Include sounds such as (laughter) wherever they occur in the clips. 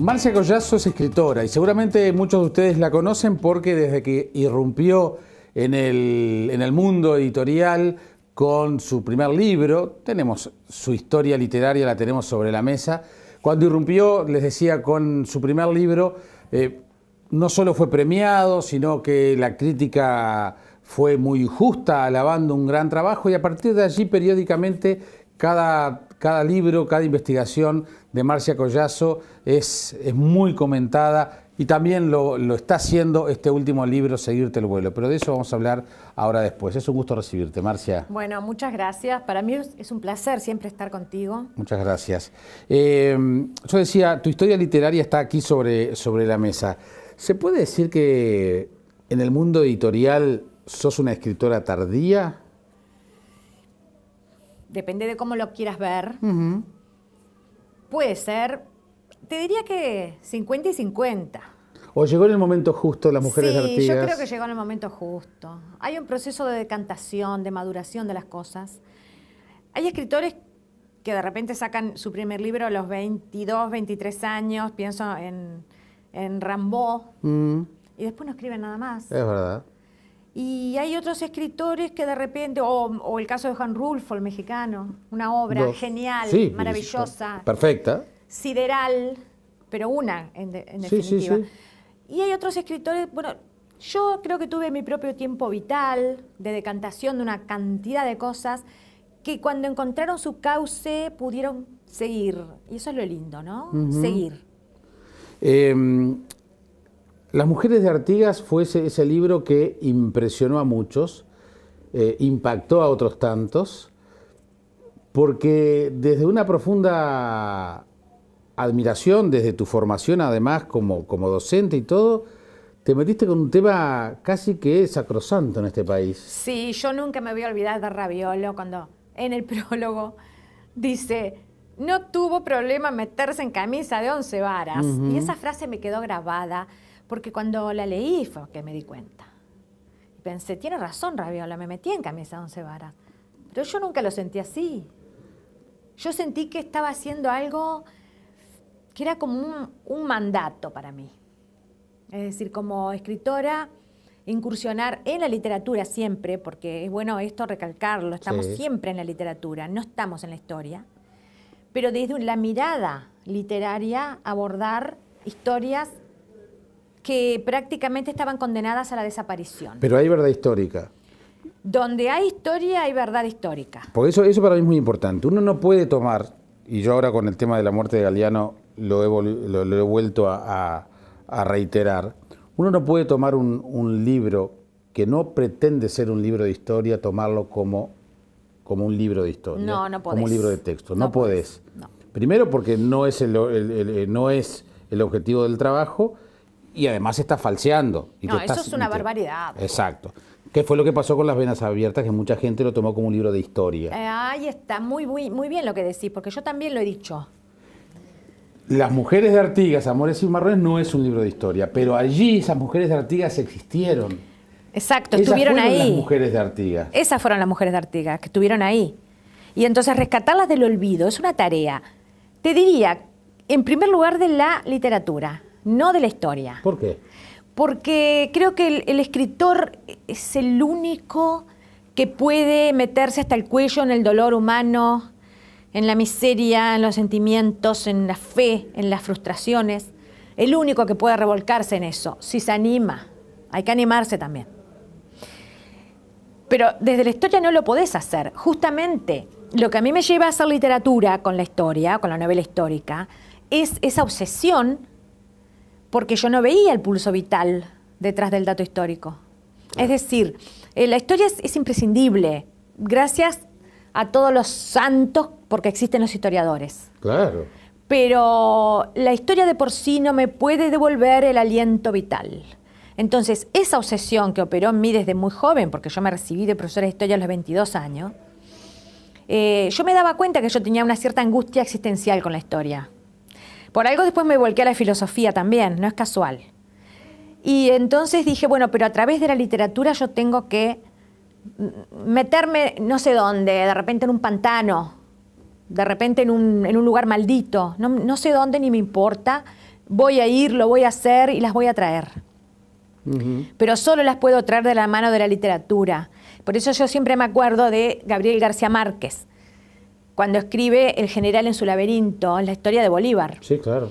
Marcia Collazo es escritora y seguramente muchos de ustedes la conocen porque desde que irrumpió en el, mundo editorial con su primer libro, tenemos su historia literaria, la tenemos sobre la mesa, cuando irrumpió, les decía, con su primer libro, eh, no solo fue premiado, sino que la crítica fue muy justa, alabando un gran trabajo y a partir de allí periódicamente cada cada libro, cada investigación de Marcia Collazo es, es muy comentada y también lo, está haciendo este último libro, Seguirte el vuelo, pero de eso vamos a hablar ahora después. Es un gusto recibirte, Marcia. Bueno, muchas gracias. Para mí es un placer siempre estar contigo. Muchas gracias. Eh, yo decía, tu historia literaria está aquí sobre, sobre la mesa. ¿Se puede decir que en el mundo editorial sos una escritora tardía? depende de cómo lo quieras ver, puede ser, te diría que 50 y 50. ¿O llegó en el momento justo las mujeres sí, Sí, yo creo que llegó en el momento justo. Hay un proceso de decantación, de maduración de las cosas. Hay escritores que de repente sacan su primer libro a los 22, 23 años, pienso en, en Rambo, mm. y después no escriben nada más. Es verdad. Y hay otros escritores que de repente, o, el caso de Juan Rulfo, el mexicano, una obra genial, maravillosa. Perfecta. Sideral, pero una, en, definitiva. y hay otros escritores, bueno, yo creo que tuve mi propio tiempo vital, de decantación de una cantidad de cosas, que cuando encontraron su cauce pudieron seguir. Y eso es lo lindo, ¿no? Seguir. Em, las mujeres de Artigas fue ese, libro que impresionó a muchos, eh, impactó a otros tantos, porque desde una profunda admiración, desde tu formación además como, docente y todo, te metiste con un tema casi que sacrosanto en este país. Sí, yo nunca me voy a olvidar de Raviolo cuando en el (laughs) prólogo dice, no tuvo problema meterse en camisa de once varas. Y esa frase me quedó grabada porque cuando la leí fue que me di cuenta. pensé, tiene razón Rabiola, me metí en camisa once varas. Pero yo nunca lo sentí así. Yo sentí que estaba haciendo algo que era como un, mandato para mí. Es decir, como escritora, incursionar en la literatura siempre, porque es bueno esto recalcarlo, estamos siempre en la literatura, no estamos en la historia, pero desde la mirada literaria abordar historias que prácticamente estaban condenadas a la desaparición. Pero hay verdad histórica. Donde hay historia hay verdad histórica. Por eso, eso para mí es muy importante. Uno no puede tomar, y yo ahora con el tema de la muerte de Galeano lo he, he vuelto a, reiterar, uno no puede tomar un, libro que no pretende ser un libro de historia, tomarlo como, como un libro de historia. No, no Como un libro de texto. No, puedes. Primero porque no es el, eh, no es el objetivo del trabajo y además está falseando. no, eso es una barbaridad. Exacto. ¿Qué fue lo que pasó con las venas abiertas? Que mucha gente lo tomó como un libro de historia. Eh, ahí está, muy, muy, bien lo que decís, porque yo también lo he dicho. Las mujeres de Artigas, Amores y marrón, no es un libro de historia, pero allí esas mujeres de Artigas existieron. Exacto, estuvieron ahí. Las mujeres de Artigas. Esas fueron las mujeres de Artigas, que estuvieron ahí. Y entonces rescatarlas del olvido es una tarea, te diría, en primer lugar de la literatura, no de la historia. ¿Por qué? Porque creo que el, escritor es el único que puede meterse hasta el cuello en el dolor humano, en la miseria, en los sentimientos, en la fe, en las frustraciones. El único que puede revolcarse en eso, si se anima. Hay que animarse también. Pero desde la historia no lo podés hacer. Justamente lo que a mí me lleva a hacer literatura con la historia, con la novela histórica, es esa obsesión porque yo no veía el pulso vital detrás del dato histórico. Es decir, eh, la historia es, imprescindible, gracias a todos los santos, porque existen los historiadores. Claro. Pero la historia de por sí no me puede devolver el aliento vital. Entonces, esa obsesión que operó en mí desde muy joven, porque yo me recibí de profesora de historia a los 22 años, eh, yo me daba cuenta que yo tenía una cierta angustia existencial con la historia. Por algo después me volqué a la filosofía también, no es casual. Y entonces dije, bueno, pero a través de la literatura yo tengo que meterme no sé dónde, de repente en un pantano, de repente en un, lugar maldito, no, sé dónde ni me importa, voy a ir, lo voy a hacer y las voy a traer. Pero solo las puedo traer de la mano de la literatura. Por eso yo siempre me acuerdo de Gabriel García Márquez, cuando escribe El general en su laberinto, la historia de Bolívar. Sí, claro.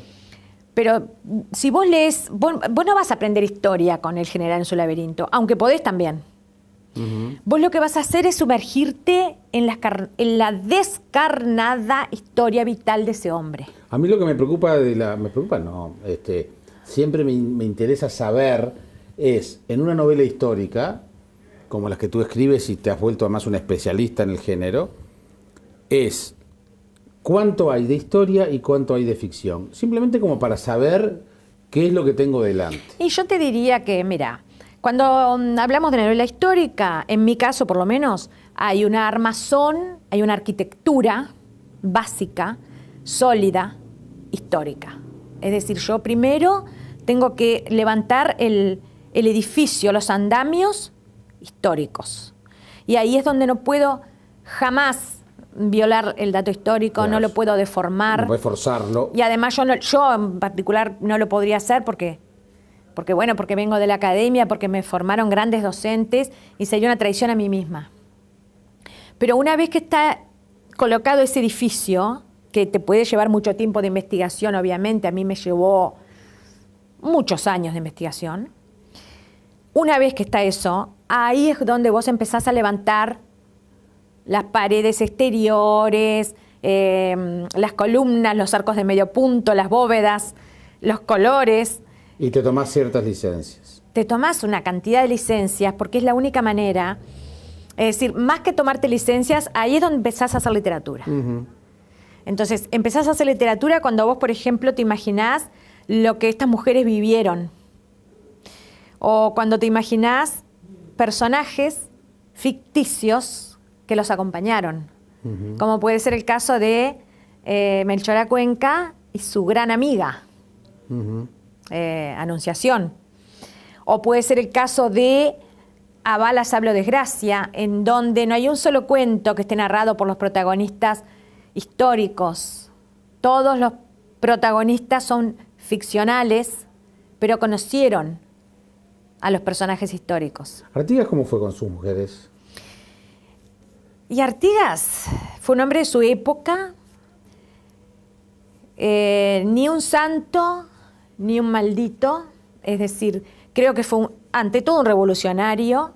Pero mm, si vos lees, vos, no vas a aprender historia con el general en su laberinto, aunque podés también. Vos lo que vas a hacer es sumergirte en la, descarnada historia vital de ese hombre. A mí lo que me preocupa, me preocupa no, este, siempre me, me interesa saber es, en una novela histórica, como las que tú escribes y te has vuelto además un especialista en el género, es cuánto hay de historia y cuánto hay de ficción. Simplemente como para saber qué es lo que tengo delante. Y yo te diría que, mira, cuando mm, hablamos de novela histórica, en mi caso por lo menos, hay una armazón, hay una arquitectura básica, sólida, histórica. Es decir, yo primero tengo que levantar el, el edificio, los andamios históricos. Y ahí es donde no puedo jamás violar el dato histórico, no lo puedo deformar. No forzarlo. Y además yo, yo en particular no lo podría hacer porque, porque, bueno, porque vengo de la academia, porque me formaron grandes docentes y sería una traición a mí misma. Pero una vez que está colocado ese edificio, que te puede llevar mucho tiempo de investigación, obviamente, a mí me llevó muchos años de investigación, una vez que está eso, ahí es donde vos empezás a levantar las paredes exteriores, em, las columnas, los arcos de medio punto, las bóvedas, los colores. Y te tomás ciertas licencias. Te tomás una cantidad de licencias porque es la única manera. Es decir, más que tomarte licencias, ahí es donde empezás a hacer literatura. Entonces, empezás a hacer literatura cuando vos, por ejemplo, te imaginás lo que estas mujeres vivieron. O cuando te imaginás personajes ficticios que los acompañaron, como puede ser el caso de eh, Melchora Cuenca y su gran amiga, eh, Anunciación, o puede ser el caso de A Balas hablo desgracia, en donde no hay un solo cuento que esté narrado por los protagonistas históricos, todos los protagonistas son ficcionales, pero conocieron a los personajes históricos. ¿Artigas cómo fue con sus mujeres? Y Artigas fue un hombre de su época. Eh, ni un santo, ni un maldito. Es decir, creo que fue ante todo un revolucionario.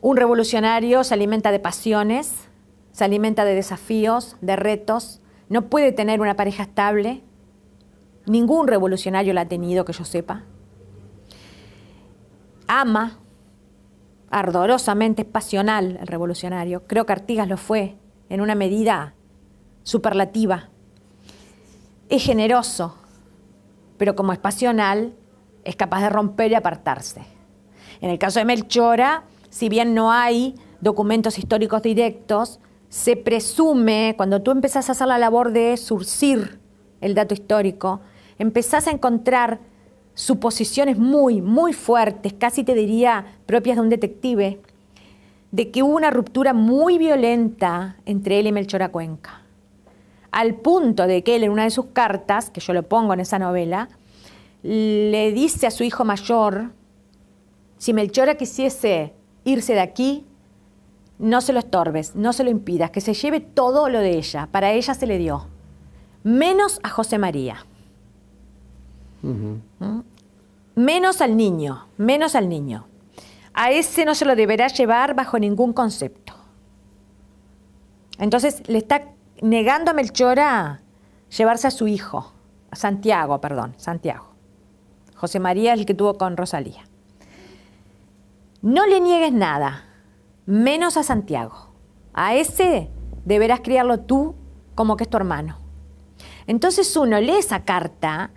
Un revolucionario se alimenta de pasiones, se alimenta de desafíos, de retos. No puede tener una pareja estable. Ningún revolucionario la ha tenido, que yo sepa. Ama, ardorosamente pasional el revolucionario. Creo que Artigas lo fue en una medida superlativa. Es generoso, pero como es pasional, es capaz de romper y apartarse. En el caso de Melchora, si bien no hay documentos históricos directos, se presume, cuando tú empezás a hacer la labor de surcir el dato histórico, empezás a encontrar suposiciones muy, muy fuertes, casi te diría propias de un detective, de que hubo una ruptura muy violenta entre él y Melchora Cuenca Al punto de que él en una de sus cartas, que yo lo pongo en esa novela, le dice a su hijo mayor, si Melchora quisiese irse de aquí, no se lo estorbes, no se lo impidas, que se lleve todo lo de ella, para ella se le dio, menos a José María. Menos al niño, menos al niño. A ese no se lo deberá llevar bajo ningún concepto. Entonces le está negando a Melchora llevarse a su hijo, a Santiago, perdón, Santiago. José María es el que tuvo con Rosalía. No le niegues nada, menos a Santiago. A ese deberás criarlo tú como que es tu hermano. Entonces uno lee esa carta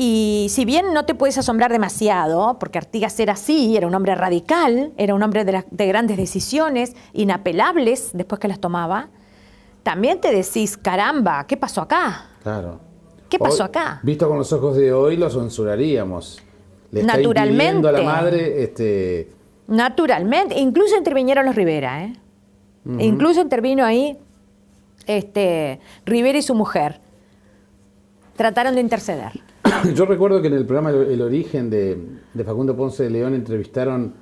y si bien no te puedes asombrar demasiado, porque Artigas era así, era un hombre radical, era un hombre de, grandes decisiones, inapelables después que las tomaba, también te decís, caramba, ¿qué pasó acá? Claro. ¿Qué pasó acá? Visto con los ojos de hoy, lo censuraríamos. Le Naturalmente. a la madre, este... Naturalmente. Incluso intervinieron los Rivera, ¿eh? Incluso intervino ahí este, Rivera y su mujer. Trataron de interceder. (coughs) Yo recuerdo que en el programa El Origen de, Facundo Ponce de León entrevistaron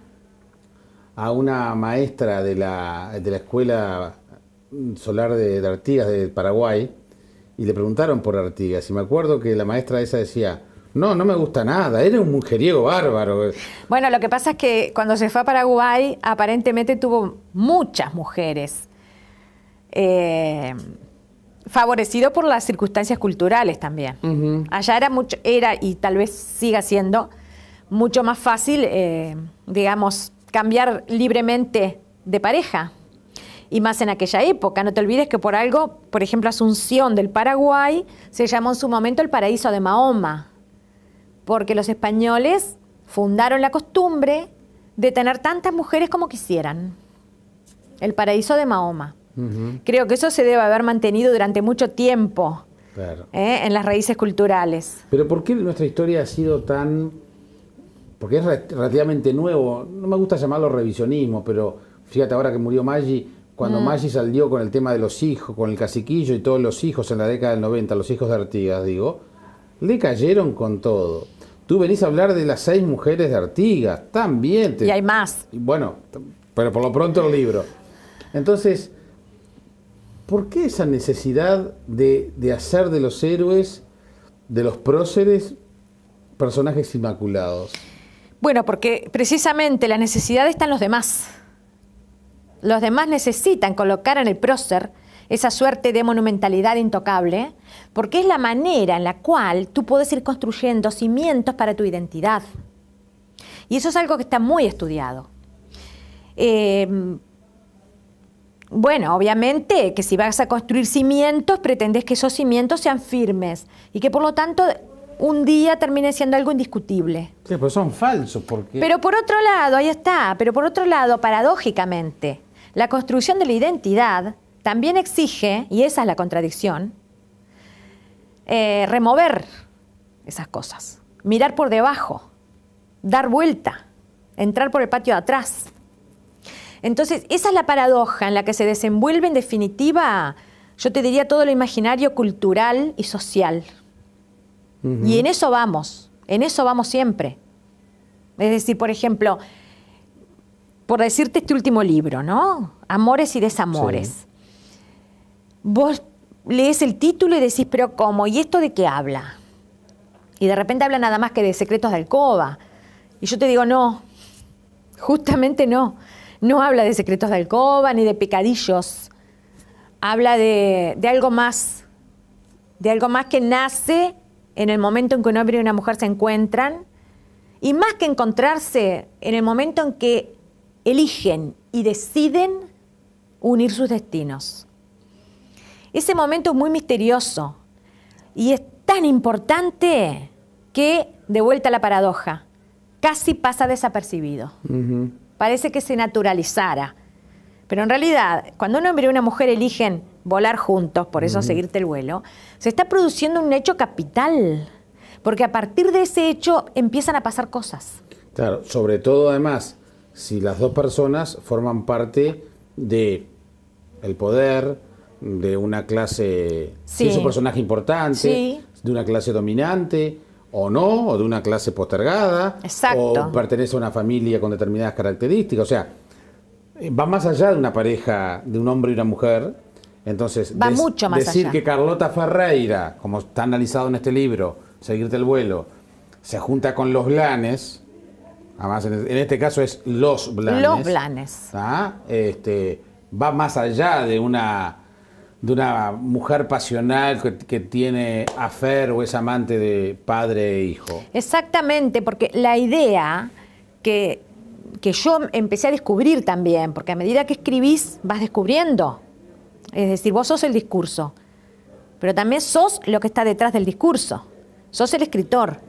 a una maestra de la, de la Escuela Solar de, Artigas de Paraguay y le preguntaron por Artigas. Y me acuerdo que la maestra esa decía, no, no me gusta nada, era un mujeriego bárbaro. Bueno, lo que pasa es que cuando se fue a Paraguay aparentemente tuvo muchas mujeres. Eh, favorecido por las circunstancias culturales también. Allá era mucho, era y tal vez siga siendo mucho más fácil, eh, digamos, cambiar libremente de pareja. Y más en aquella época. No te olvides que por algo, por ejemplo, Asunción del Paraguay se llamó en su momento el paraíso de Mahoma. Porque los españoles fundaron la costumbre de tener tantas mujeres como quisieran. El paraíso de Mahoma. Creo que eso se debe haber mantenido durante mucho tiempo ¿eh? en las raíces culturales. Pero ¿por qué nuestra historia ha sido tan... Porque es relativamente nuevo, no me gusta llamarlo revisionismo, pero fíjate ahora que murió Maggi, cuando mm. Maggi salió con el tema de los hijos, con el caciquillo y todos los hijos en la década del 90, los hijos de Artigas, digo, le cayeron con todo. Tú venís a hablar de las seis mujeres de Artigas, también. Y hay más. Bueno, pero por lo pronto el libro. Entonces, ¿Por qué esa necesidad de, hacer de los héroes, de los próceres, personajes inmaculados? Bueno, porque precisamente la necesidad está en los demás. Los demás necesitan colocar en el prócer esa suerte de monumentalidad intocable, porque es la manera en la cual tú puedes ir construyendo cimientos para tu identidad. Y eso es algo que está muy estudiado. Eh, bueno, obviamente que si vas a construir cimientos, pretendes que esos cimientos sean firmes y que por lo tanto un día termine siendo algo indiscutible. Sí, pero pues son falsos porque... Pero por otro lado, ahí está, pero por otro lado, paradójicamente, la construcción de la identidad también exige, y esa es la contradicción, eh, remover esas cosas, mirar por debajo, dar vuelta, entrar por el patio de atrás. Entonces, esa es la paradoja en la que se desenvuelve en definitiva, yo te diría, todo lo imaginario cultural y social. Y en eso vamos, en eso vamos siempre. Es decir, por ejemplo, por decirte este último libro, ¿no? Amores y desamores. Vos lees el título y decís, pero ¿cómo? ¿Y esto de qué habla? Y de repente habla nada más que de secretos de alcoba. Y yo te digo, no, justamente no. No habla de secretos de alcoba ni de pecadillos. Habla de, algo más, de algo más que nace en el momento en que un hombre y una mujer se encuentran, y más que encontrarse en el momento en que eligen y deciden unir sus destinos. Ese momento es muy misterioso y es tan importante que, de vuelta a la paradoja, casi pasa desapercibido parece que se naturalizara. Pero en realidad, cuando un hombre y una mujer eligen volar juntos, por eso seguirte el vuelo, se está produciendo un hecho capital, porque a partir de ese hecho empiezan a pasar cosas. Claro, sobre todo además, si las dos personas forman parte de el poder, de una clase, sí. es un personaje importante, de una clase dominante, o no, o de una clase postergada, o pertenece a una familia con determinadas características. O sea, va más allá de una pareja, de un hombre y una mujer. Entonces, va mucho más decir que Carlota Ferreira, como está analizado en este libro, Seguirte el vuelo, se junta con los Blanes, además en, este caso es los Blanes. Los Blanes. ¿ah? Este, va más allá de una de una mujer pasional que, tiene afer o es amante de padre e hijo. Exactamente, porque la idea que, yo empecé a descubrir también, porque a medida que escribís vas descubriendo, es decir, vos sos el discurso, pero también sos lo que está detrás del discurso, sos el escritor,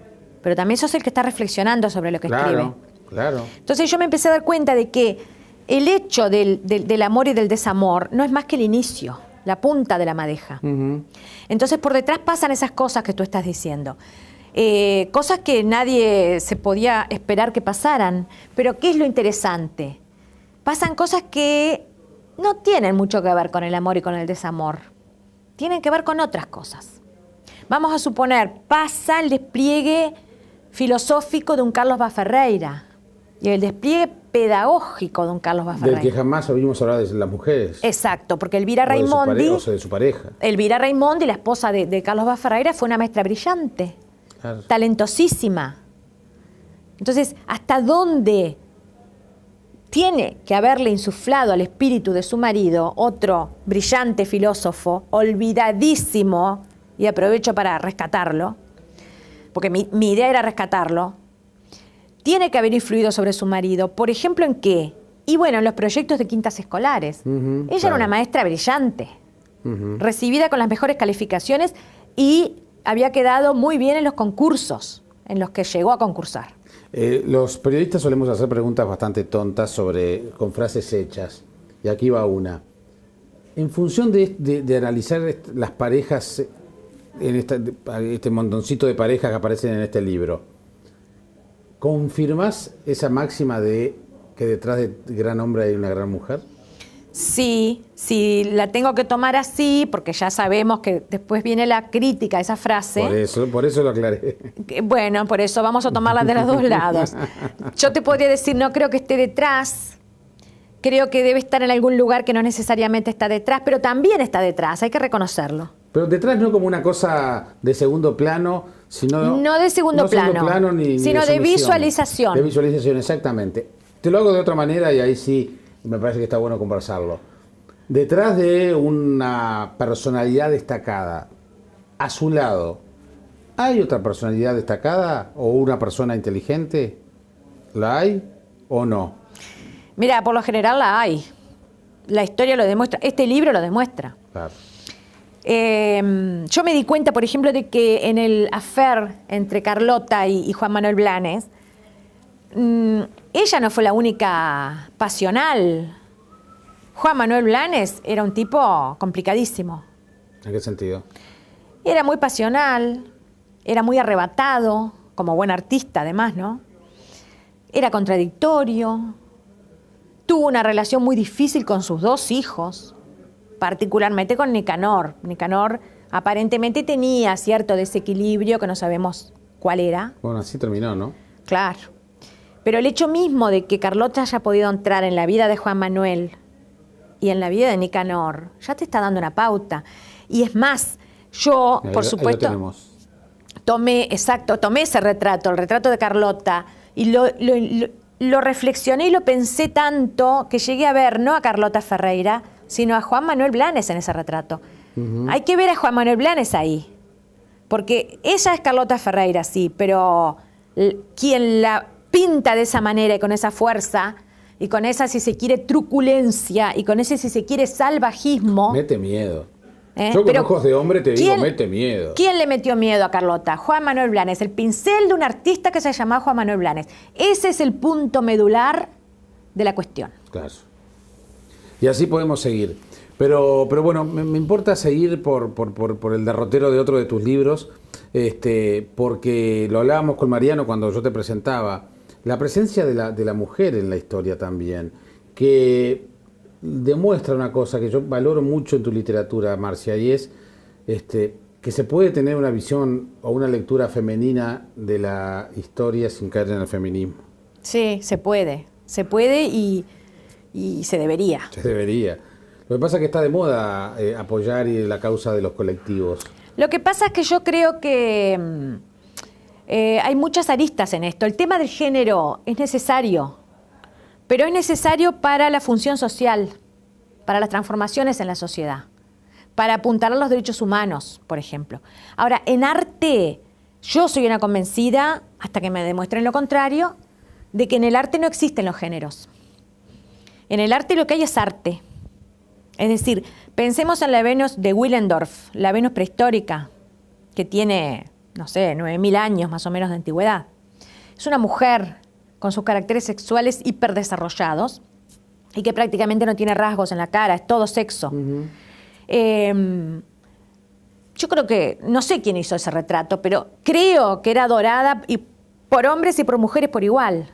pero también sos el que está reflexionando sobre lo que escribe. Claro. Entonces yo me empecé a dar cuenta de que el hecho del, del amor y del desamor no es más que el inicio la punta de la madeja. Entonces por detrás pasan esas cosas que tú estás diciendo. Eh, cosas que nadie se podía esperar que pasaran, pero ¿qué es lo interesante? Pasan cosas que no tienen mucho que ver con el amor y con el desamor, tienen que ver con otras cosas. Vamos a suponer, pasa el despliegue filosófico de un Carlos Baferreira, y el despliegue pedagógico, don Carlos Bafarrey. Del que jamás oímos hablado de las mujeres. Exacto, porque Elvira Raimondi... De su de su pareja. Elvira Raimondi, la esposa de, de Carlos Bafarreira, fue una maestra brillante, talentosísima. Entonces, ¿hasta dónde tiene que haberle insuflado al espíritu de su marido otro brillante filósofo, olvidadísimo, y aprovecho para rescatarlo, porque mi idea era rescatarlo, tiene que haber influido sobre su marido. Por ejemplo, ¿en qué? Y bueno, en los proyectos de quintas escolares. Ella era una maestra brillante, recibida con las mejores calificaciones y había quedado muy bien en los concursos en los que llegó a concursar. Eh, los periodistas solemos hacer preguntas bastante tontas sobre con frases hechas. Y aquí va una. En función de, analizar las parejas, eh, en este montoncito de parejas que aparecen en este libro, ¿Confirmas esa máxima de que detrás de gran hombre hay una gran mujer? Sí, sí, la tengo que tomar así, porque ya sabemos que después viene la crítica a esa frase. Por eso, por eso lo aclaré. Bueno, por eso vamos a tomarla de los dos lados. (laughs) Yo te podría decir, no creo que esté detrás, creo que debe estar en algún lugar que no necesariamente está detrás, pero también está detrás, hay que reconocerlo. Pero detrás no como una cosa de segundo plano, sino... No de segundo plano, sino de, de visualización. De visualización, exactamente. Te lo hago de otra manera y ahí sí me parece que está bueno conversarlo. Detrás de una personalidad destacada, a su lado, ¿hay otra personalidad destacada o una persona inteligente? ¿La hay o no? Mira, por lo general la hay. La historia lo demuestra, este libro lo demuestra. Claro. Em, yo me di cuenta, por ejemplo, de que en el affair entre Carlota y, Juan Manuel Blanes, mm, ella no fue la única pasional. Juan Manuel Blanes era un tipo complicadísimo. ¿En qué sentido? Era muy pasional, era muy arrebatado, como buen artista además, ¿no? Era contradictorio, tuvo una relación muy difícil con sus dos hijos particularmente con Nicanor. Nicanor aparentemente tenía cierto desequilibrio que no sabemos cuál era. Bueno, así terminó, ¿no? Claro. Pero el hecho mismo de que Carlota haya podido entrar en la vida de Juan Manuel y en la vida de Nicanor ya te está dando una pauta. Y es más, yo, por supuesto, tomé, exacto, tomé ese retrato, el retrato de Carlota, y lo, lo reflexioné y lo pensé tanto que llegué a ver, no a Carlota Ferreira, sino a Juan Manuel Blanes en ese retrato. Hay que ver a Juan Manuel Blanes ahí. Porque ella es Carlota Ferreira, sí, pero quien la pinta de esa manera y con esa fuerza y con esa, si se quiere, truculencia y con ese, si se quiere, salvajismo. Mete miedo. ¿Eh? Yo con ojos de hombre te digo, mete miedo. ¿Quién le metió miedo a Carlota? Juan Manuel Blanes, el pincel de un artista que se llama Juan Manuel Blanes. Ese es el punto medular de la cuestión. Claro. Y así podemos seguir. Pero, pero bueno, me, importa seguir por, el derrotero de otro de tus libros, este, porque lo hablábamos con Mariano cuando yo te presentaba, la presencia de la, mujer en la historia también, que demuestra una cosa que yo valoro mucho en tu literatura, Marcia, y es este, que se puede tener una visión o una lectura femenina de la historia sin caer en el feminismo. Sí, se puede, se puede y y se debería. Se debería. Lo que pasa es que está de moda eh, apoyar la causa de los colectivos. Lo que pasa es que yo creo que mm, eh, hay muchas aristas en esto. El tema del género es necesario, pero es necesario para la función social, para las transformaciones en la sociedad, para apuntar a los derechos humanos, por ejemplo. Ahora, en arte, yo soy una convencida, hasta que me demuestren lo contrario, de que en el arte no existen los géneros. En el arte lo que hay es arte. Es decir, pensemos en la Venus de Willendorf, la Venus prehistórica, que tiene, no sé, 9.000 años más o menos de antigüedad. Es una mujer con sus caracteres sexuales hiperdesarrollados y que prácticamente no tiene rasgos en la cara, es todo sexo. Em, yo creo que, no sé quién hizo ese retrato, pero creo que era adorada y por hombres y por mujeres por igual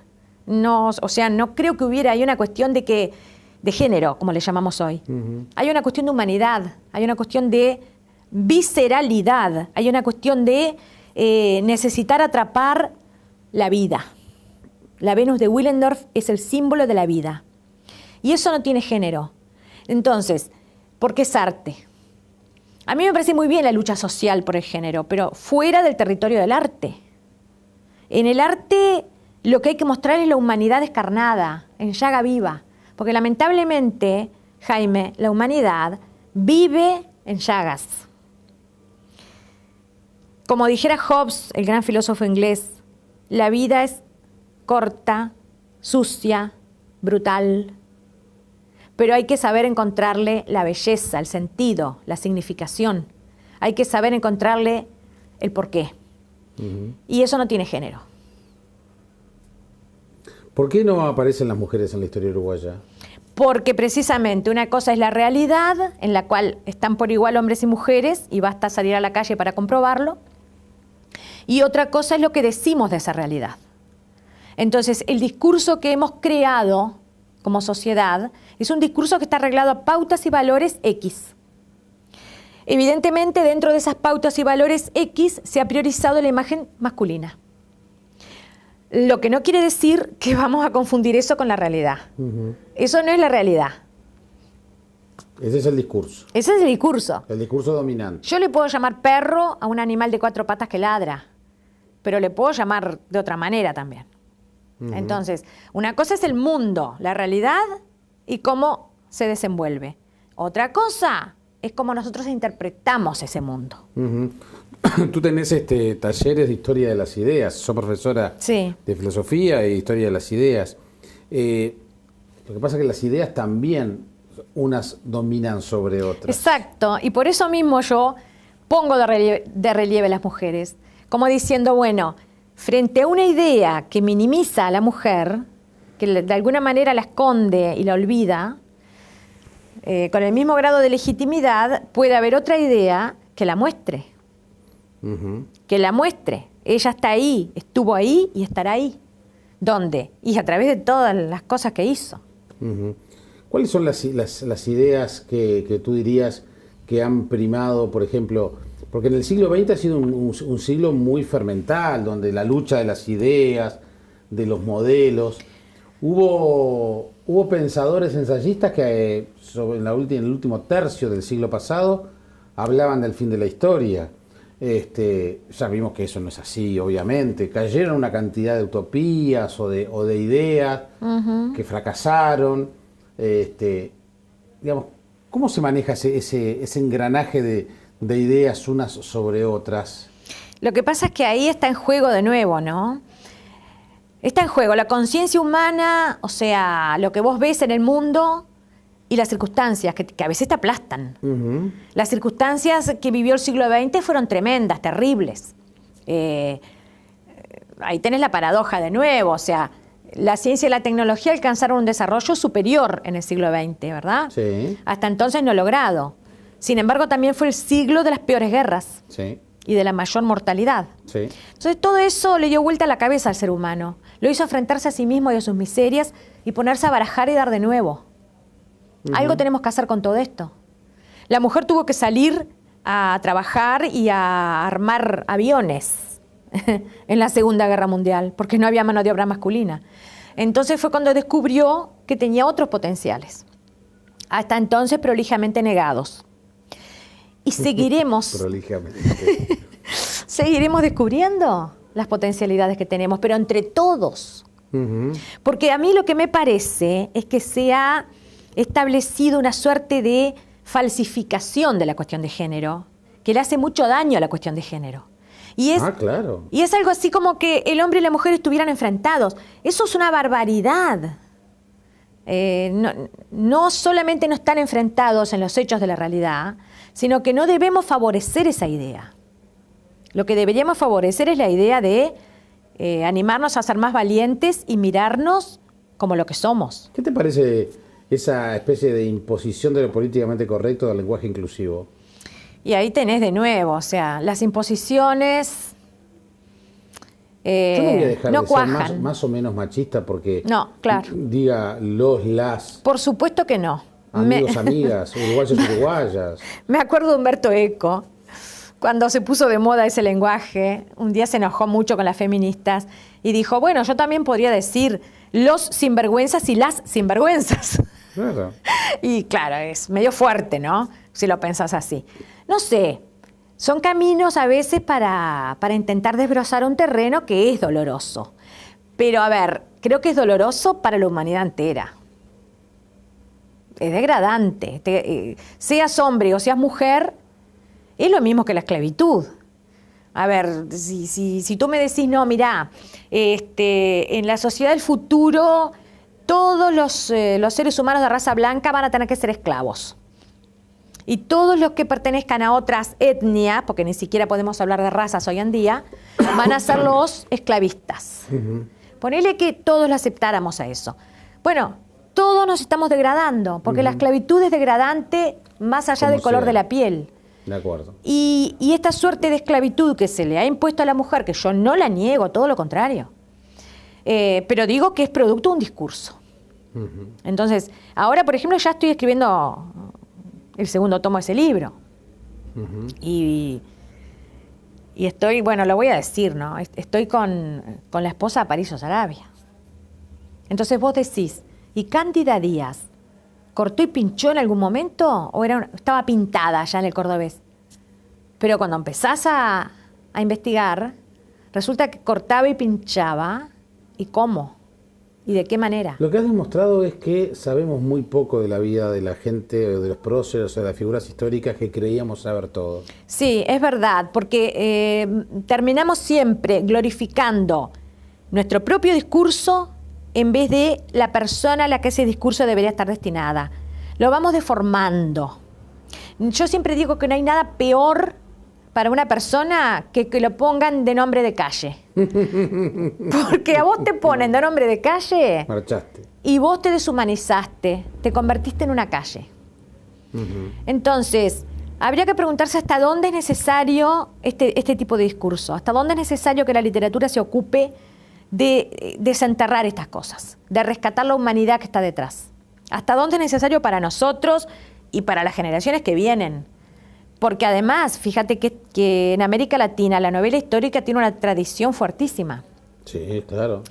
no, o sea, no creo que hubiera, hay una cuestión de que, de género, como le llamamos hoy. Hay una cuestión de humanidad, hay una cuestión de visceralidad, hay una cuestión de eh, necesitar atrapar la vida. La Venus de Willendorf es el símbolo de la vida. Y eso no tiene género. Entonces, ¿por qué es arte. A mí me parece muy bien la lucha social por el género, pero fuera del territorio del arte. En el arte lo que hay que mostrar es la humanidad descarnada, en llaga viva. Porque lamentablemente, Jaime, la humanidad vive en llagas. Como dijera Hobbes, el gran filósofo inglés, la vida es corta, sucia, brutal, pero hay que saber encontrarle la belleza, el sentido, la significación. Hay que saber encontrarle el porqué. Y eso no tiene género. ¿Por qué no aparecen las mujeres en la historia uruguaya? Porque precisamente una cosa es la realidad, en la cual están por igual hombres y mujeres, y basta salir a la calle para comprobarlo, y otra cosa es lo que decimos de esa realidad. Entonces, el discurso que hemos creado como sociedad es un discurso que está arreglado a pautas y valores X. Evidentemente, dentro de esas pautas y valores X se ha priorizado la imagen masculina. Lo que no quiere decir que vamos a confundir eso con la realidad. Eso no es la realidad. Ese es el discurso. Ese es el discurso. El discurso dominante. Yo le puedo llamar perro a un animal de cuatro patas que ladra, pero le puedo llamar de otra manera también. Entonces, una cosa es el mundo, la realidad y cómo se desenvuelve. Otra cosa es cómo nosotros interpretamos ese mundo. (coughs) tú tenés este, talleres de historia de las ideas, sos profesora de filosofía e historia de las ideas. Eh, lo que pasa es que las ideas también unas dominan sobre otras. Exacto, y por eso mismo yo pongo de relieve, a las mujeres, como diciendo, bueno, frente a una idea que minimiza a la mujer, que de alguna manera la esconde y la olvida, eh, con el mismo grado de legitimidad puede haber otra idea que la muestre que la muestre. Ella está ahí, estuvo ahí y estará ahí. ¿Dónde? Y a través de todas las cosas que hizo. ¿Cuáles son las, ideas que, tú dirías que han primado, por ejemplo, porque en el siglo XX ha sido un, siglo muy fermental, donde la lucha de las ideas, de los modelos, hubo, hubo pensadores ensayistas que eh, sobre la en el último tercio del siglo pasado hablaban del fin de la historia. Este, ya vimos que eso no es así, obviamente. Cayeron una cantidad de utopías o de, ideas que fracasaron. Este, digamos, ¿Cómo se maneja ese, engranaje de, ideas unas sobre otras? Lo que pasa es que ahí está en juego de nuevo, ¿no? Está en juego la conciencia humana, o sea, lo que vos ves en el mundo y las circunstancias que, a veces te aplastan. Las circunstancias que vivió el siglo XX fueron tremendas, terribles. Eh, ahí tenés la paradoja de nuevo, o sea, la ciencia y la tecnología alcanzaron un desarrollo superior en el siglo XX, ¿verdad? Hasta entonces no logrado. Sin embargo, también fue el siglo de las peores guerras y de la mayor mortalidad. Entonces, todo eso le dio vuelta a la cabeza al ser humano. Lo hizo enfrentarse a sí mismo y a sus miserias y ponerse a barajar y dar de nuevo. Algo tenemos que hacer con todo esto. La mujer tuvo que salir a trabajar y a armar aviones (laughs) en la Segunda Guerra Mundial, porque no había mano de obra masculina. Entonces fue cuando descubrió que tenía otros potenciales, hasta entonces prolijamente negados. Y (laughs) seguiremos. (laughs) seguiremos descubriendo las potencialidades que tenemos, pero entre todos. Porque a mí lo que me parece es que sea establecido una suerte de falsificación de la cuestión de género, que le hace mucho daño a la cuestión de género. Y es, ah, claro. y es algo así como que el hombre y la mujer estuvieran enfrentados. Eso es una barbaridad. Eh, no, solamente no están enfrentados en los hechos de la realidad, sino que no debemos favorecer esa idea. Lo que deberíamos favorecer es la idea de eh, animarnos a ser más valientes y mirarnos como lo que somos. ¿Qué te parece esa especie de imposición de lo políticamente correcto del lenguaje inclusivo. Y ahí tenés de nuevo, o sea, las imposiciones no eh, dejar de cuajan. ser más, o menos machista porque claro. diga los, las. Por supuesto que no. Amigos, Me... (laughs) amigas, uruguayos, uruguayas. Me acuerdo de Humberto Eco, cuando se puso de moda ese lenguaje, un día se enojó mucho con las feministas y dijo, bueno, yo también podría decir los sinvergüenzas y las sinvergüenzas. (laughs) (laughs) Y claro, es medio fuerte, ¿no? Si lo pensás así. No sé, son caminos a veces para, para intentar desbrozar un terreno que es doloroso. Pero a ver, creo que es doloroso para la humanidad entera. Es degradante. Eh, seas hombre o seas mujer, es lo mismo que la esclavitud. A ver, si, si, tú me decís, no, mirá, este, en la sociedad del futuro todos eh, los, seres humanos de raza blanca van a tener que ser esclavos. Y todos los que pertenezcan a otras etnias, porque ni siquiera podemos hablar de razas hoy en día, van a ser los esclavistas. Ponele que todos lo aceptáramos a eso. Bueno, todos nos estamos degradando, porque la esclavitud es degradante más allá del color de la piel. De acuerdo. y esta suerte de esclavitud que se le ha impuesto a la mujer, que yo no la niego, todo lo contrario eh, pero digo que es producto de un discurso. Entonces, ahora, por ejemplo, ya estoy escribiendo el segundo tomo de ese libro. y, estoy, bueno, lo voy a decir, ¿no? Estoy con, la esposa París Sarabia. Entonces vos decís, ¿y Cándida Díaz cortó y pinchó en algún momento o estaba pintada ya en el cordobés? Pero cuando empezás a investigar, resulta que cortaba y pinchaba ¿Y cómo? ¿Y de qué manera? Lo que has demostrado es que sabemos muy poco de la vida de la gente, de los próceres, de las figuras históricas que creíamos saber todo. Sí, es verdad, porque eh, terminamos siempre glorificando nuestro propio discurso en vez de la persona a la que ese discurso debería estar destinada. Lo vamos deformando. Yo siempre digo que no hay nada peor para una persona que, que lo pongan de nombre de calle. (laughs) Porque a vos te ponen de nombre de calle. Y vos te deshumanizaste, te convertiste en una calle. Entonces, habría que preguntarse hasta dónde es necesario este, este tipo de discurso, hasta dónde es necesario que la literatura se ocupe de desenterrar estas cosas, de rescatar la humanidad que está detrás. Hasta dónde es necesario para nosotros y para las generaciones que vienen. Porque además, fíjate que, en América Latina la novela histórica tiene una tradición fuertísima. Sí, claro.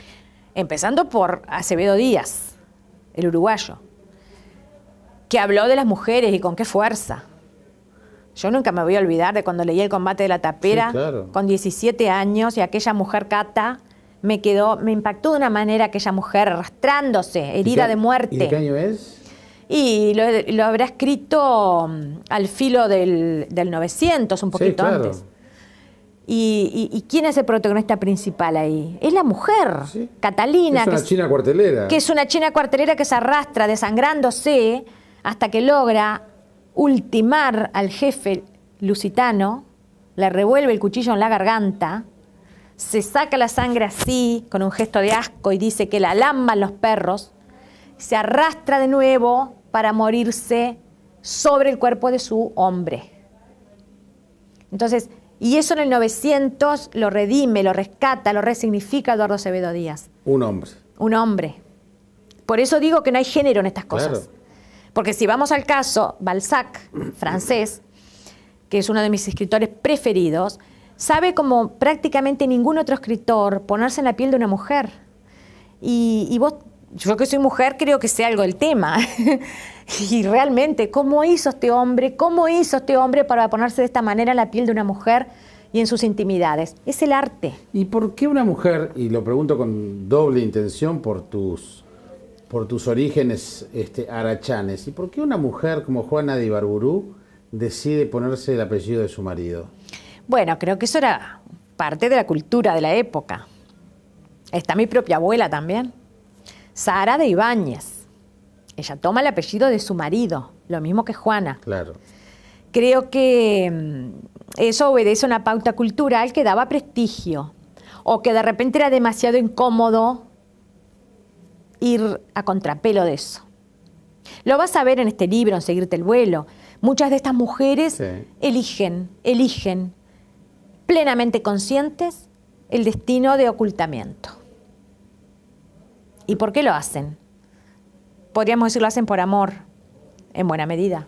Empezando por Acevedo Díaz, el uruguayo, que habló de las mujeres y con qué fuerza. Yo nunca me voy a olvidar de cuando leí El combate de la tapera con 17 años y aquella mujer cata me quedó, me impactó de una manera aquella mujer arrastrándose, herida de muerte. ¿y qué año es? Y lo, habrá escrito mm, al filo del, del 900, un poquito antes. Y, quién es el protagonista principal ahí? Es la mujer, Catalina, Catalina. Es una china cuartelera. Que es una china cuartelera que se arrastra desangrándose hasta que logra ultimar al jefe lusitano, le revuelve el cuchillo en la garganta, se saca la sangre así, con un gesto de asco, y dice que la lamban los perros se arrastra de nuevo para morirse sobre el cuerpo de su hombre. Entonces, y eso en el 900 lo redime, lo rescata, lo resignifica Eduardo Acevedo Díaz. Un hombre. Un hombre. Por eso digo que no hay género en estas cosas. Porque si vamos al caso, Balzac, (clears throat) francés, que es uno de mis escritores preferidos, sabe como prácticamente ningún otro escritor ponerse en la piel de una mujer. Y, y vos yo que soy mujer creo que sea algo el tema. (laughs) y realmente, ¿cómo hizo este hombre? ¿Cómo hizo este hombre para ponerse de esta manera en la piel de una mujer y en sus intimidades? Es el arte. ¿Y por qué una mujer, y lo pregunto con doble intención por tus, por tus orígenes este, arachanes, ¿y por qué una mujer como Juana de Ibarburú decide ponerse el apellido de su marido? Bueno, creo que eso era parte de la cultura de la época. Está mi propia abuela también Sara de Ibáñez. Ella toma el apellido de su marido, lo mismo que Juana. Claro. Creo que mm, eso obedece a una pauta cultural que daba prestigio o que de repente era demasiado incómodo ir a contrapelo de eso. Lo vas a ver en este libro, en Seguirte el vuelo. Muchas de estas mujeres eligen, eligen plenamente conscientes el destino de ocultamiento. ¿Y por qué lo hacen? Podríamos decir lo hacen por amor, en buena medida.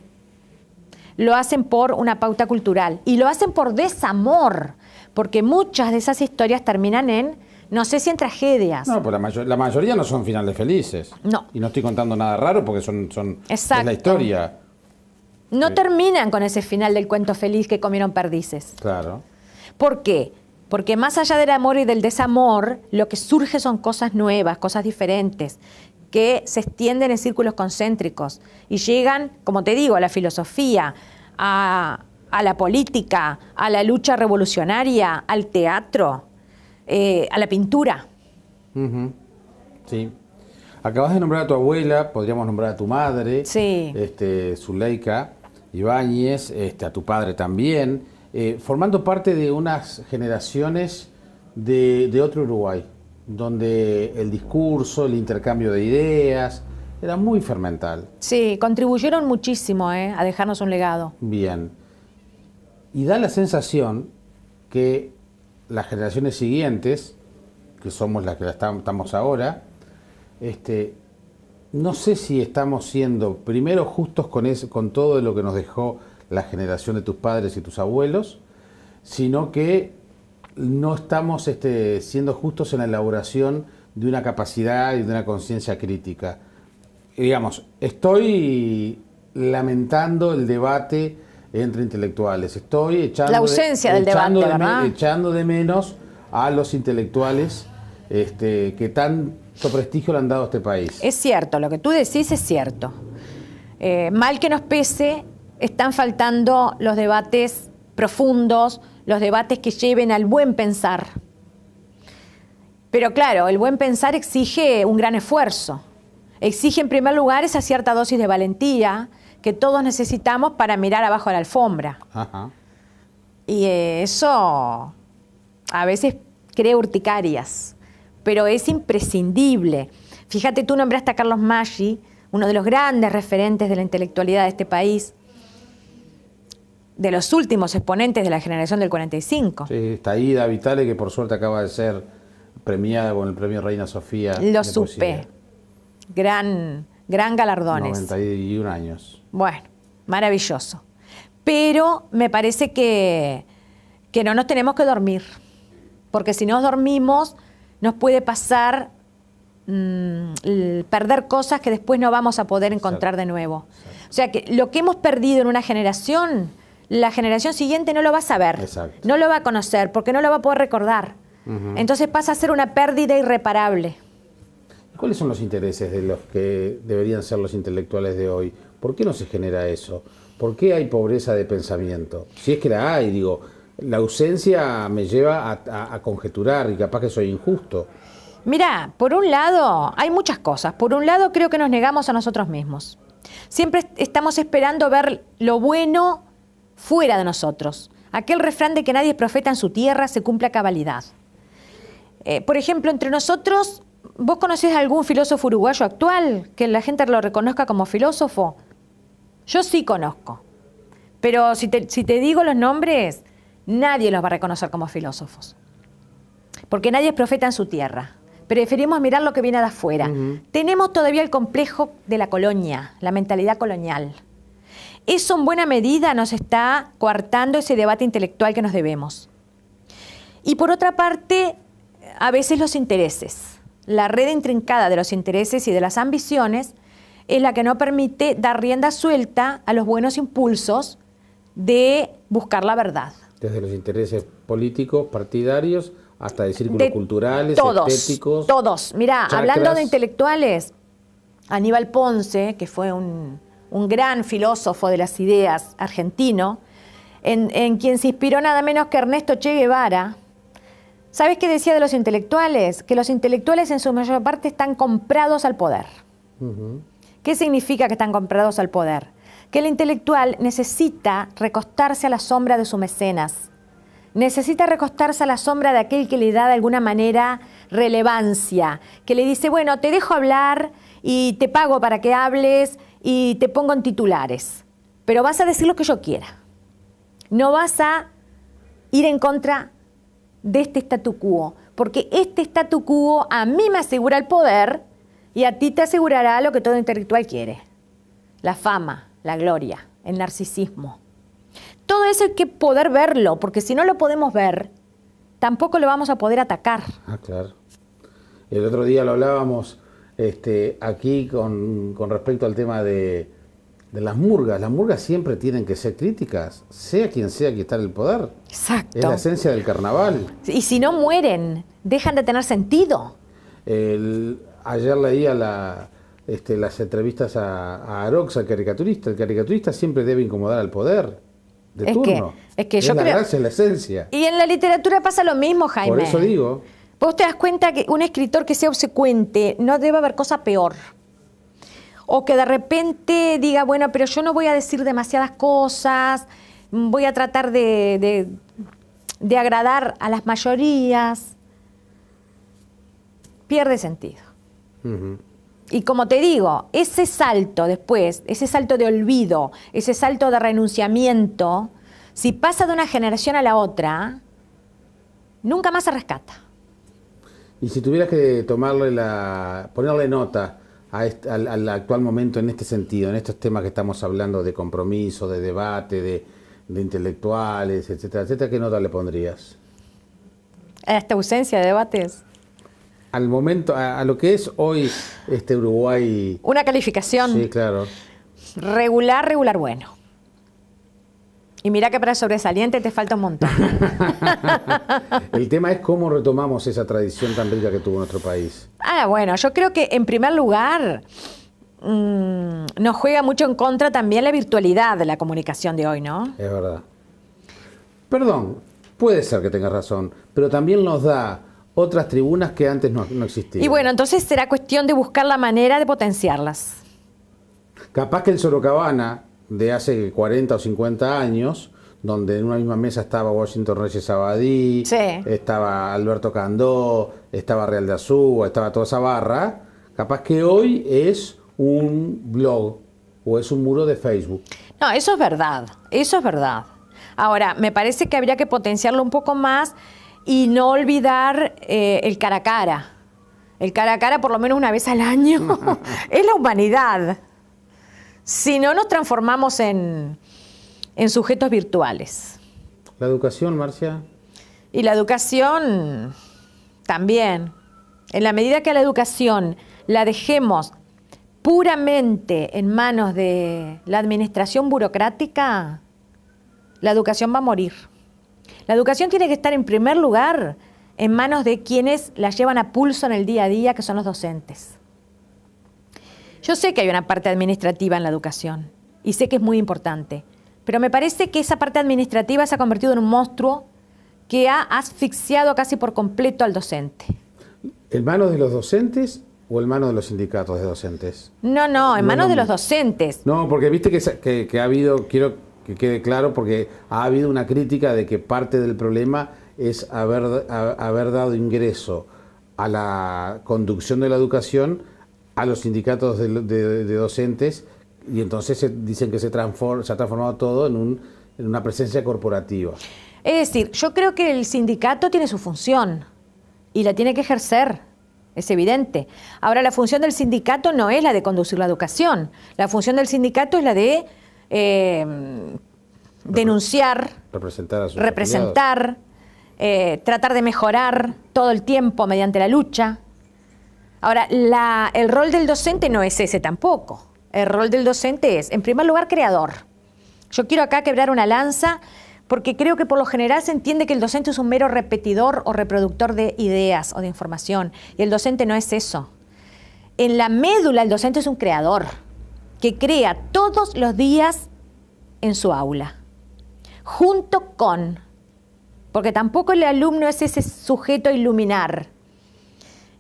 Lo hacen por una pauta cultural y lo hacen por desamor, porque muchas de esas historias terminan en, no sé si en tragedias. No, pues la, mayoría no son finales felices. No. Y no estoy contando nada raro porque son, son Es la historia. No eh. terminan con ese final del cuento feliz que comieron perdices. Claro. ¿Por qué? Porque más allá del amor y del desamor, lo que surge son cosas nuevas, cosas diferentes, que se extienden en círculos concéntricos y llegan, como te digo, a la filosofía, a, la política, a la lucha revolucionaria, al teatro, eh, a la pintura. Sí. Acabas de nombrar a tu abuela, podríamos nombrar a tu madre, este, Zuleika Ibáñez, este, a tu padre también. Eh, formando parte de unas generaciones de, otro Uruguay, donde el discurso, el intercambio de ideas, era muy fermental. Sí, contribuyeron muchísimo eh, a dejarnos un legado. Bien. Y da la sensación que las generaciones siguientes, que somos las que estamos ahora, este, no sé si estamos siendo primero justos con, con todo lo que nos dejó la generación de tus padres y tus abuelos, sino que no estamos este, siendo justos en la elaboración de una capacidad y de una conciencia crítica. Digamos, estoy lamentando el debate entre intelectuales, estoy echando, de, echando, de, menos a los intelectuales este, que tanto prestigio le han dado a este país. Es cierto, lo que tú decís es cierto. Eh, mal que nos pese, están faltando los debates profundos, los debates que lleven al buen pensar. Pero claro, el buen pensar exige un gran esfuerzo. Exige en primer lugar esa cierta dosis de valentía que todos necesitamos para mirar abajo de la alfombra. Y eh, eso a veces crea urticarias, pero es imprescindible. Fíjate, tú nombraste a Carlos Maggi, uno de los grandes referentes de la intelectualidad de este país, de los últimos exponentes de la generación del 45. Sí, está Ida Vitale, que por suerte acaba de ser premiada con el premio Reina Sofía. Lo supe. Gran, gran galardones. 91 años. Bueno, maravilloso. Pero me parece que, no nos tenemos que dormir, porque si nos dormimos nos puede pasar mm, perder cosas que después no vamos a poder encontrar de nuevo. O sea que lo que hemos perdido en una generación la generación siguiente no lo va a saber, no lo va a conocer, porque no lo va a poder recordar. Entonces pasa a ser una pérdida irreparable. ¿Cuáles son los intereses de los que deberían ser los intelectuales de hoy? ¿Por qué no se genera eso? ¿Por qué hay pobreza de pensamiento? Si es que la hay, digo, la ausencia me lleva a, a conjeturar y capaz que soy injusto. Mira, por un lado, hay muchas cosas. Por un lado, creo que nos negamos a nosotros mismos. Siempre estamos esperando ver lo bueno fuera de nosotros. Aquel refrán de que nadie es profeta en su tierra se cumple a cabalidad. Eh, por ejemplo, entre nosotros, ¿vos conocés a algún filósofo uruguayo actual que la gente lo reconozca como filósofo? Yo sí conozco. Pero si te, digo los nombres, nadie los va a reconocer como filósofos. Porque nadie es profeta en su tierra. Preferimos mirar lo que viene de afuera. Tenemos todavía el complejo de la colonia, la mentalidad colonial eso en buena medida nos está coartando ese debate intelectual que nos debemos. Y por otra parte, a veces los intereses, la red intrincada de los intereses y de las ambiciones, es la que no permite dar rienda suelta a los buenos impulsos de buscar la verdad. Desde los intereses políticos, partidarios, hasta de círculos culturales, todos, Todos. Mira, hablando de intelectuales, Aníbal Ponce, que fue un un gran filósofo de las ideas argentino, en, quien se inspiró nada menos que Ernesto Che Guevara. ¿Sabes qué decía de los intelectuales? Que los intelectuales en su mayor parte están comprados al poder. ¿Qué significa que están comprados al poder? Que el intelectual necesita recostarse a la sombra de sus mecenas, necesita recostarse a la sombra de aquel que le da de alguna manera relevancia, que le dice, bueno, te dejo hablar y te pago para que hables y te pongo en titulares, pero vas a decir lo que yo quiera. No vas a ir en contra de este statu quo, porque este statu quo a mí me asegura el poder y a ti te asegurará lo que todo intelectual quiere, la fama, la gloria, el narcisismo. Todo eso hay que poder verlo, porque si no lo podemos ver, tampoco lo vamos a poder atacar. Ah, claro. El otro día lo hablábamos este, aquí con, respecto al tema de, las murgas. Las murgas siempre tienen que ser críticas, sea quien sea que está en el poder. Exacto. Es la esencia del carnaval. Y si no mueren, dejan de tener sentido. ayer leía este, las entrevistas a, a, Arox, al caricaturista. El caricaturista siempre debe incomodar al poder. De es turno. Que, es que yo la esencia. Y en la literatura pasa lo mismo, Jaime. Por eso digo. Vos te das cuenta que un escritor que sea obsecuente no debe haber cosa peor. O que de repente diga, bueno, pero yo no voy a decir demasiadas cosas, voy a tratar de, agradar a las mayorías. Pierde sentido. Y como te digo, ese salto después, ese salto de olvido, ese salto de renunciamiento, si pasa de una generación a la otra, nunca más se rescata. Y si tuvieras que tomarle la, ponerle nota a al, actual momento en este sentido, en estos temas que estamos hablando de compromiso, de debate, de, intelectuales, etcétera, etcétera, ¿qué nota le pondrías? A esta ausencia de debates al momento, a, a, lo que es hoy este Uruguay. Una calificación. Sí, claro. Regular, regular, bueno. Y mira que para sobresaliente te falta un montón. (laughs) el tema es cómo retomamos esa tradición tan rica que tuvo nuestro país. Ah, bueno, yo creo que en primer lugar mm, nos juega mucho en contra también la virtualidad de la comunicación de hoy, ¿no? Es verdad. Perdón, puede ser que tengas razón, pero también nos da otras tribunas que antes no, no existían. Y bueno, entonces será cuestión de buscar la manera de potenciarlas. Capaz que el Sorocabana de hace 40 o 50 años, donde en una misma mesa estaba Washington Reyes Abadí, estaba Alberto Candó, estaba Real de Azúa, estaba toda esa barra, capaz que hoy es un blog o es un muro de Facebook. No, eso es verdad, eso es verdad. Ahora, me parece que habría que potenciarlo un poco más y no olvidar eh, el cara a cara. El cara a cara por lo menos una vez al año (laughs) es la humanidad si no nos transformamos en, sujetos virtuales. ¿La educación, Marcia? Y la educación también. En la medida que la educación la dejemos puramente en manos de la administración burocrática, la educación va a morir. La educación tiene que estar en primer lugar en manos de quienes la llevan a pulso en el día a día, que son los docentes. Yo sé que hay una parte administrativa en la educación y sé que es muy importante, pero me parece que esa parte administrativa se ha convertido en un monstruo que ha asfixiado casi por completo al docente. ¿En manos de los docentes o en manos de los sindicatos de docentes? No, no, en manos de los docentes. No, porque viste que, ha habido, quiero que quede claro, porque ha habido una crítica de que parte del problema es haber dado ingreso a la conducción de la educación a los sindicatos de, docentes y entonces dicen que se, se ha transformado todo en, un, en una presencia corporativa. Es decir, yo creo que el sindicato tiene su función y la tiene que ejercer, es evidente. Ahora, la función del sindicato no es la de conducir la educación, la función del sindicato es la de em, denunciar, representar, eh, tratar de mejorar todo el tiempo mediante la lucha. Ahora, el rol del docente no es ese tampoco. El rol del docente es, en primer lugar, creador. Yo quiero acá quebrar una lanza porque creo que por lo general se entiende que el docente es un mero repetidor o reproductor de ideas o de información. Y el docente no es eso. En la médula, el docente es un creador que crea todos los días en su aula, junto con, porque tampoco el alumno es ese sujeto a iluminar,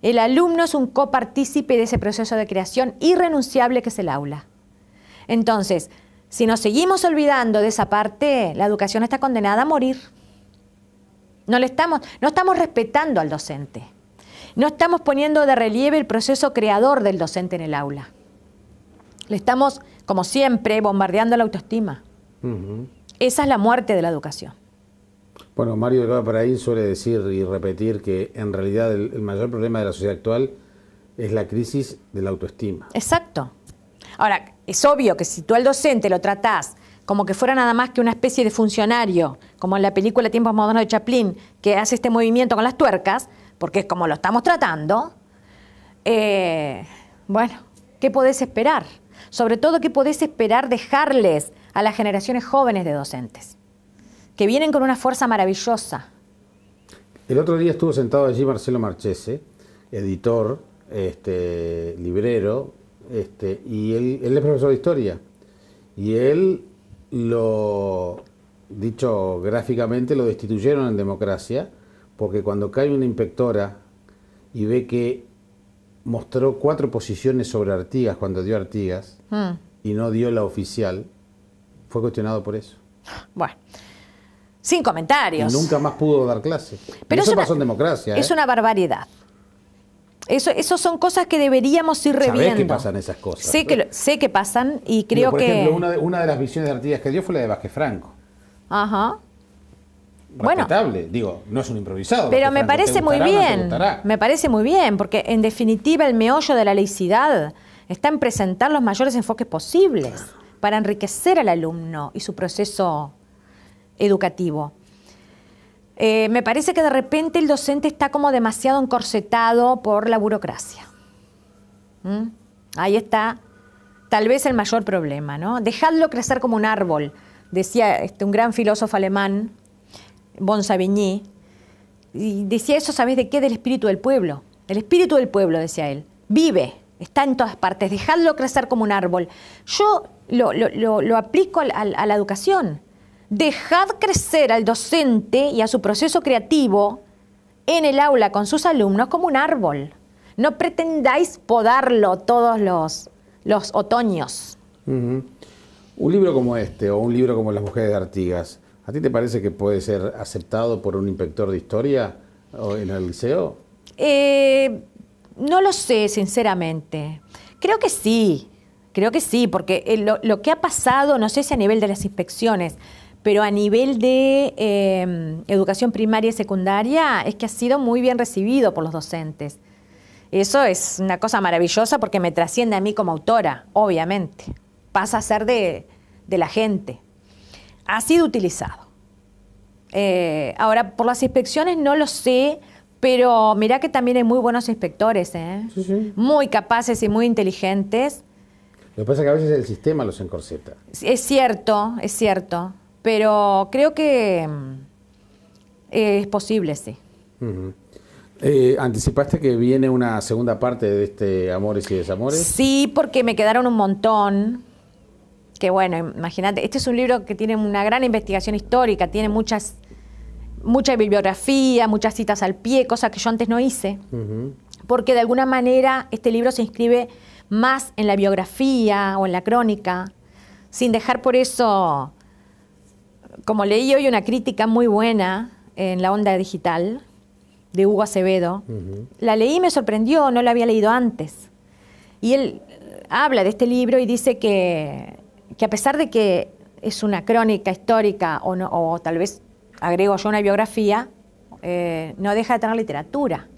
el alumno es un copartícipe de ese proceso de creación irrenunciable que es el aula. Entonces, si nos seguimos olvidando de esa parte, la educación está condenada a morir. No, le estamos, no estamos respetando al docente. No estamos poniendo de relieve el proceso creador del docente en el aula. Le estamos, como siempre, bombardeando la autoestima. Esa es la muerte de la educación. Bueno, Mario para ahí suele decir y repetir que en realidad el, mayor problema de la sociedad actual es la crisis de la autoestima. Exacto. Ahora, es obvio que si tú al docente lo tratás como que fuera nada más que una especie de funcionario, como en la película Tiempos Modernos de Chaplin, que hace este movimiento con las tuercas, porque es como lo estamos tratando, eh, bueno, ¿qué podés esperar? Sobre todo, ¿qué podés esperar dejarles a las generaciones jóvenes de docentes? que vienen con una fuerza maravillosa. El otro día estuvo sentado allí Marcelo Marchese, editor, este, librero, este, y él, es profesor de historia. Y él lo, dicho gráficamente, lo destituyeron en democracia, porque cuando cae una inspectora y ve que mostró cuatro posiciones sobre Artigas cuando dio Artigas mm. y no dio la oficial, fue cuestionado por eso. Bueno. Sin comentarios. nunca más pudo dar clase. eso pasó en democracia. Es ¿eh? una barbaridad. Eso, son cosas que deberíamos ir reviendo. Sé que pasan esas cosas. Sé que, ¿eh? sé que pasan y creo que. Por ejemplo, una de, las visiones de Artigas que dio fue la de Vázquez Franco. Ajá. Respetable. digo, no es un improvisado. Pero me parece muy bien. me parece muy bien, porque en definitiva el meollo de la laicidad está en presentar los mayores enfoques posibles para enriquecer al alumno y su proceso educativo. Eh, me parece que de repente el docente está como demasiado encorsetado por la burocracia. ¿Mm? Ahí está tal vez el mayor problema, ¿no? Dejadlo crecer como un árbol, decía este, un gran filósofo alemán, Bon Savigny, y decía eso, ¿sabes de qué? Del espíritu del pueblo. El espíritu del pueblo, decía él, vive, está en todas partes, dejadlo crecer como un árbol. Yo lo, aplico a la educación dejad crecer al docente y a su proceso creativo en el aula con sus alumnos como un árbol. No pretendáis podarlo todos los, otoños. Un libro como este o un libro como Las Mujeres de Artigas, ¿a ti te parece que puede ser aceptado por un inspector de historia o en el liceo? Eh, no lo sé, sinceramente. Creo que sí, creo que sí, porque eh, lo que ha pasado, no sé si a nivel de las inspecciones, pero a nivel de em, educación primaria y secundaria es que ha sido muy bien recibido por los docentes. Eso es una cosa maravillosa porque me trasciende a mí como autora, obviamente. Pasa a ser de, la gente. Ha sido utilizado. Eh, ahora, por las inspecciones no lo sé, pero mirá que también hay muy buenos inspectores, ¿eh? muy capaces y muy inteligentes. Lo que pasa es que a veces el sistema los encorseta. Es cierto, es cierto. Pero creo que mm, eh, es posible, sí. Eh, ¿Anticipaste que viene una segunda parte de este Amores y Desamores? Sí, porque me quedaron un montón. Que bueno, imagínate, este es un libro que tiene una gran investigación histórica, tiene muchas, mucha bibliografía, muchas citas al pie, cosa que yo antes no hice. Porque de alguna manera este libro se inscribe más en la biografía o en la crónica, sin dejar por eso como leí hoy una crítica muy buena en la onda digital de Hugo Acevedo, la leí y me sorprendió, no la había leído antes. Y él eh, habla de este libro y dice que, a pesar de que es una crónica histórica o, o tal vez agrego yo una biografía, eh, no deja de tener literatura.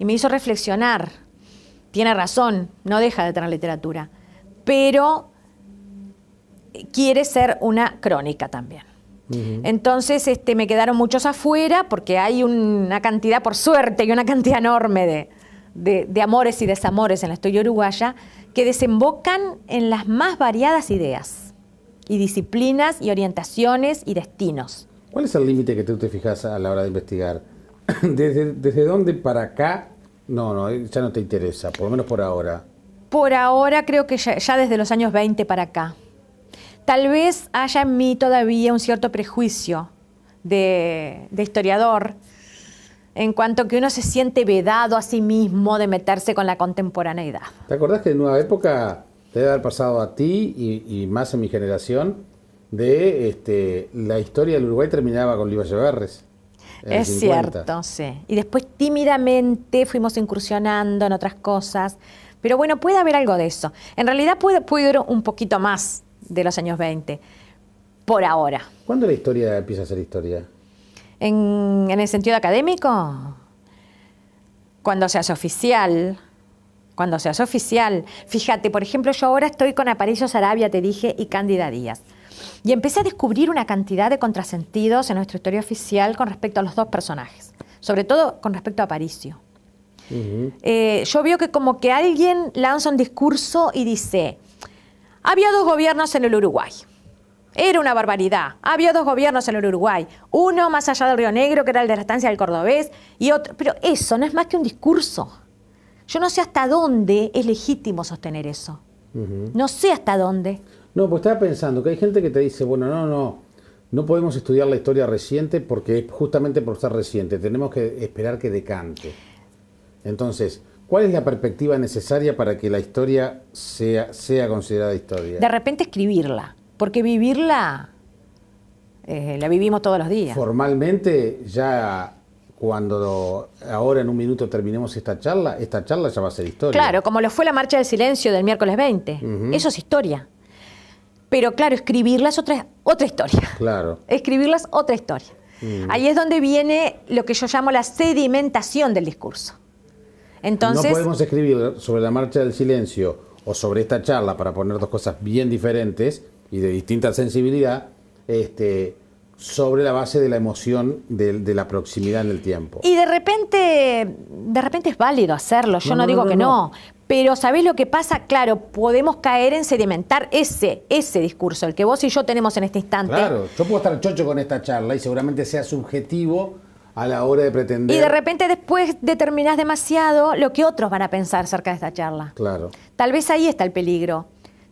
Y me hizo reflexionar. Tiene razón, no deja de tener literatura. Pero eh, quiere ser una crónica también. Entonces este, me quedaron muchos afuera porque hay una cantidad, por suerte, y una cantidad enorme de, amores y desamores en la historia uruguaya que desembocan en las más variadas ideas y disciplinas y orientaciones y destinos. ¿Cuál es el límite que tú te fijas a la hora de investigar? (clears throat) ¿Desde, dónde para acá? No, no, ya no te interesa, por lo menos por ahora. Por ahora creo que ya desde los años 20 para acá. Tal vez haya en mí todavía un cierto prejuicio de, historiador en cuanto que uno se siente vedado a sí mismo de meterse con la contemporaneidad. ¿Te acordás que en Nueva Época te debe haber pasado a ti y, más a mi generación de este, la historia del Uruguay terminaba con Livio Berres? Es cierto, sí. Y después tímidamente fuimos incursionando en otras cosas. Pero bueno, puede haber algo de eso. En realidad puede, haber un poquito más de los años 20, por ahora. ¿Cuándo la historia empieza a ser historia? En, en el sentido académico, cuando se hace oficial, cuando se hace oficial. Fíjate, por ejemplo, yo ahora estoy con Aparicio Sarabia, te dije, y Cándida Díaz. Y empecé a descubrir una cantidad de contrasentidos en nuestra historia oficial con respecto a los dos personajes, sobre todo con respecto a Aparicio. Eh, yo veo que como que alguien lanza un discurso y dice, había dos gobiernos en el Uruguay. Era una barbaridad. Había dos gobiernos en el Uruguay. Uno más allá del Río Negro, que era el de la estancia del Cordobés, y otro. Pero eso no es más que un discurso. Yo no sé hasta dónde es legítimo sostener eso. No sé hasta dónde. No, pues estaba pensando que hay gente que te dice, bueno, no, no, no podemos estudiar la historia reciente porque es justamente por ser reciente, tenemos que esperar que decante. Entonces, ¿Cuál es la perspectiva necesaria para que la historia sea, sea considerada historia? De repente escribirla, porque vivirla eh, la vivimos todos los días. Formalmente, ya cuando ahora en un minuto terminemos esta charla, esta charla ya va a ser historia. Claro, como lo fue la marcha del silencio del miércoles 20. Eso es historia. Pero claro, escribirla es otra, otra historia. Claro. (laughs) Escribirlas otra historia. Ahí es donde viene lo que yo llamo la sedimentación del discurso no podemos escribir sobre la marcha del silencio o sobre esta charla para poner dos cosas bien diferentes y de distinta sensibilidad, este, sobre la base de la emoción de, la proximidad en el tiempo. Y de repente, de repente es válido hacerlo, yo no, digo que no, pero ¿sabés lo que pasa? Claro, podemos caer en sedimentar ese, ese discurso, el que vos y yo tenemos en este instante. Claro, yo puedo estar chocho con esta charla y seguramente sea subjetivo a la hora de pretender. Y de repente después determinás demasiado lo que otros van a pensar acerca de esta charla. Claro. Tal vez ahí está el peligro.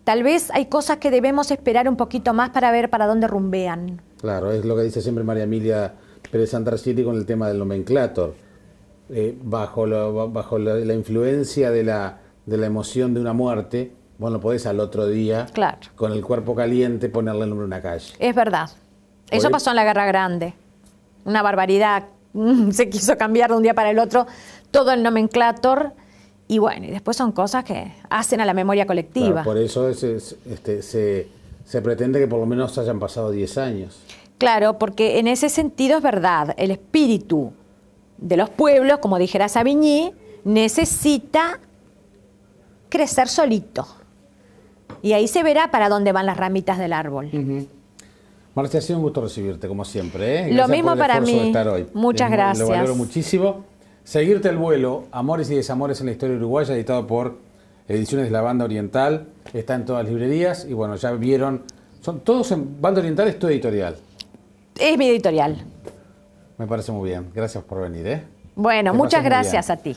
Tal vez hay cosas que debemos esperar un poquito más para ver para dónde rumbean. Claro, es lo que dice siempre María Emilia Pérez Santarciti con el tema del nomenclator. Eh, bajo, bajo la, influencia de la, de la emoción de una muerte, vos no podés al otro día, claro. con el cuerpo caliente, ponerle el nombre a una calle. Es verdad. Eso pasó en la Guerra Grande. Una barbaridad (laughs) se quiso cambiar de un día para el otro todo el nomenclator. Y bueno, y después son cosas que hacen a la memoria colectiva. por eso este, se, se, pretende que por lo menos hayan pasado 10 años. Claro, porque en ese sentido es verdad, el espíritu de los pueblos, como dijera Savigny, necesita crecer solito. Y ahí se verá para dónde van las ramitas del árbol. Marcia, ha sido un gusto recibirte, como siempre. ¿eh? Lo mismo para mí. De estar hoy. Muchas gracias. Lo valoro muchísimo. Seguirte el vuelo, Amores y Desamores en la Historia Uruguaya, editado por Ediciones de la Banda Oriental. Está en todas las librerías y bueno, ya vieron. Son todos en Banda Oriental, es tu editorial. Es mi editorial. Me parece muy bien. Gracias por venir. ¿eh? Bueno, muchas gracias a ti.